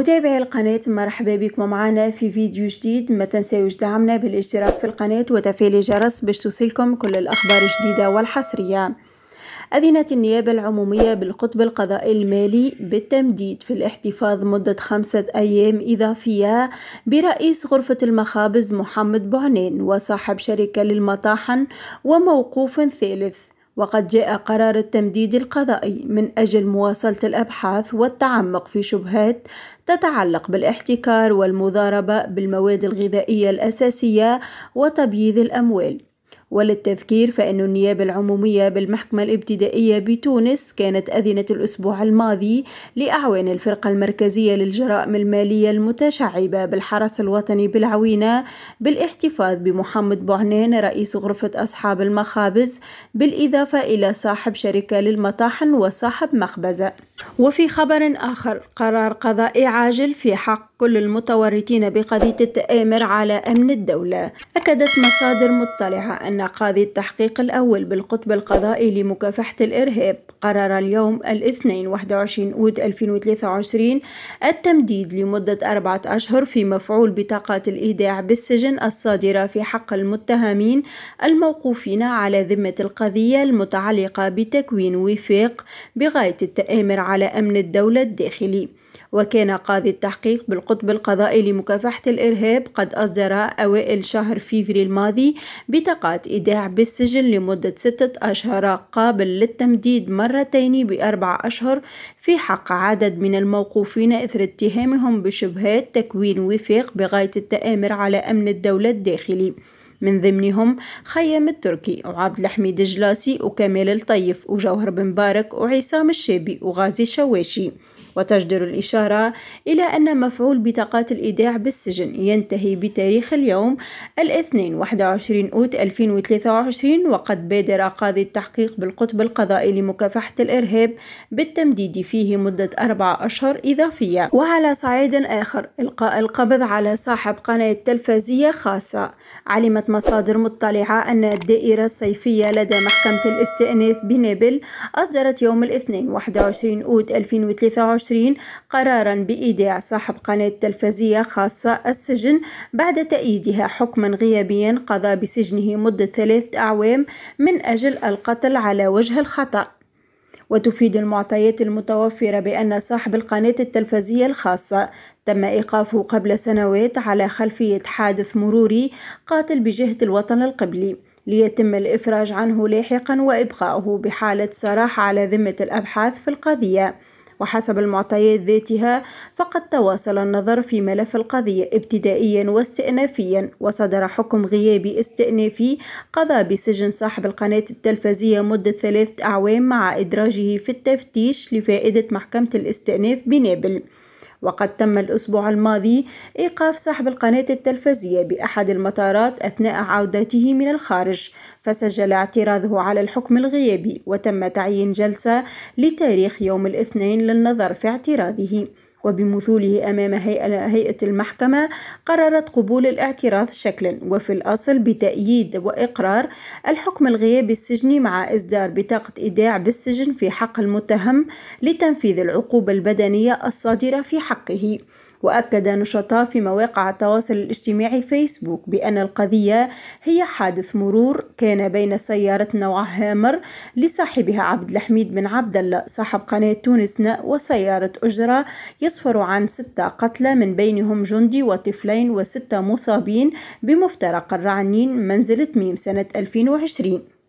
متابعي القناة مرحبا بكم معنا في فيديو جديد ما تنسيوش دعمنا بالاشتراك في القناة وتفعيل الجرس باش توصلكم كل الأخبار الجديدة والحصرية أذنت النيابة العمومية بالقطب القضائي المالي بالتمديد في الاحتفاظ مدة خمسة أيام إضافية برئيس غرفة المخابز محمد بعنين وصاحب شركة للمطاحن وموقوف ثالث وقد جاء قرار التمديد القضائي من أجل مواصلة الأبحاث والتعمق في شبهات تتعلق بالاحتكار والمضاربة بالمواد الغذائية الأساسية وتبييض الأموال وللتذكير فإن النيابة العمومية بالمحكمة الابتدائية بتونس كانت أذنت الأسبوع الماضي لأعوان الفرقة المركزية للجرائم المالية المتشعبة بالحرس الوطني بالعوينة بالاحتفاظ بمحمد بوعنان رئيس غرفة أصحاب المخابز بالإضافة إلى صاحب شركة للمطاحن وصاحب مخبزة وفي خبر آخر قرار قضائي عاجل في حق كل المتورطين بقضية التآمر على أمن الدولة أكدت مصادر مطلعة أن قاضي التحقيق الأول بالقطب القضائي لمكافحة الإرهاب قرر اليوم الاثنين 21 أود 2023 التمديد لمدة أربعة أشهر في مفعول بطاقات الإيداع بالسجن الصادرة في حق المتهمين الموقوفين على ذمة القضية المتعلقة بتكوين وفاق بغاية التآمر على أمن الدولة الداخلي وكان قاضي التحقيق بالقطب القضائي لمكافحة الإرهاب قد أصدر أوائل شهر فيفري الماضي بطاقات إيداع بالسجن لمدة ستة أشهر قابل للتمديد مرتين بأربع أشهر في حق عدد من الموقوفين إثر اتهامهم بشبهات تكوين وفاق بغاية التآمر على أمن الدولة الداخلي من ضمنهم خيام التركي وعبد الحميد الجلاسي وكامل الطيف وجوهر بن مبارك وعصام الشابي وغازي شواشي وتجدر الإشارة إلى أن مفعول بطاقات الإيداع بالسجن ينتهي بتاريخ اليوم الاثنين 21 أوت 2023 وقد بادر قاضي التحقيق بالقطب القضائي لمكافحة الإرهاب بالتمديد فيه مدة أربعة أشهر إضافية وعلى صعيد آخر إلقاء القبض على صاحب قناة تلفزية خاصة علمت مصادر مطلعة أن الدائرة الصيفية لدى محكمة الاستئناف بنابل أصدرت يوم الاثنين 21 أوت 2023 2022 قرارا بإيداع صاحب قناة تلفزية خاصة السجن بعد تأييدها حكما غيابيا قضى بسجنه مدة ثلاثة أعوام من أجل القتل على وجه الخطأ وتفيد المعطيات المتوفرة بأن صاحب القناة التلفزية الخاصة تم إيقافه قبل سنوات على خلفية حادث مروري قاتل بجهة الوطن القبلي ليتم الإفراج عنه لاحقا وإبقاؤه بحالة سراح على ذمة الأبحاث في القضية وحسب المعطيات ذاتها فقد تواصل النظر في ملف القضية ابتدائيا واستئنافيا وصدر حكم غيابي استئنافي قضى بسجن صاحب القناة التلفزية مدة ثلاثة أعوام مع إدراجه في التفتيش لفائدة محكمة الاستئناف بنابل وقد تم الأسبوع الماضي إيقاف سحب القناة التلفزية بأحد المطارات أثناء عودته من الخارج فسجل اعتراضه على الحكم الغيابي وتم تعيين جلسة لتاريخ يوم الاثنين للنظر في اعتراضه وبمثوله أمام هيئة المحكمة قررت قبول الاعتراض شكلا وفي الأصل بتأييد وإقرار الحكم الغيابي السجني مع إصدار بطاقة إيداع بالسجن في حق المتهم لتنفيذ العقوبة البدنية الصادرة في حقه وأكد نشطاء في مواقع التواصل الاجتماعي فيسبوك بأن القضية هي حادث مرور كان بين سيارة نوع هامر لصاحبها عبد الحميد بن عبد الله صاحب قناة تونسنا وسيارة أجرة يسفر عن ستة قتلى من بينهم جندي وطفلين وستة مصابين بمفترق الرعنين منزل تميم سنة 2020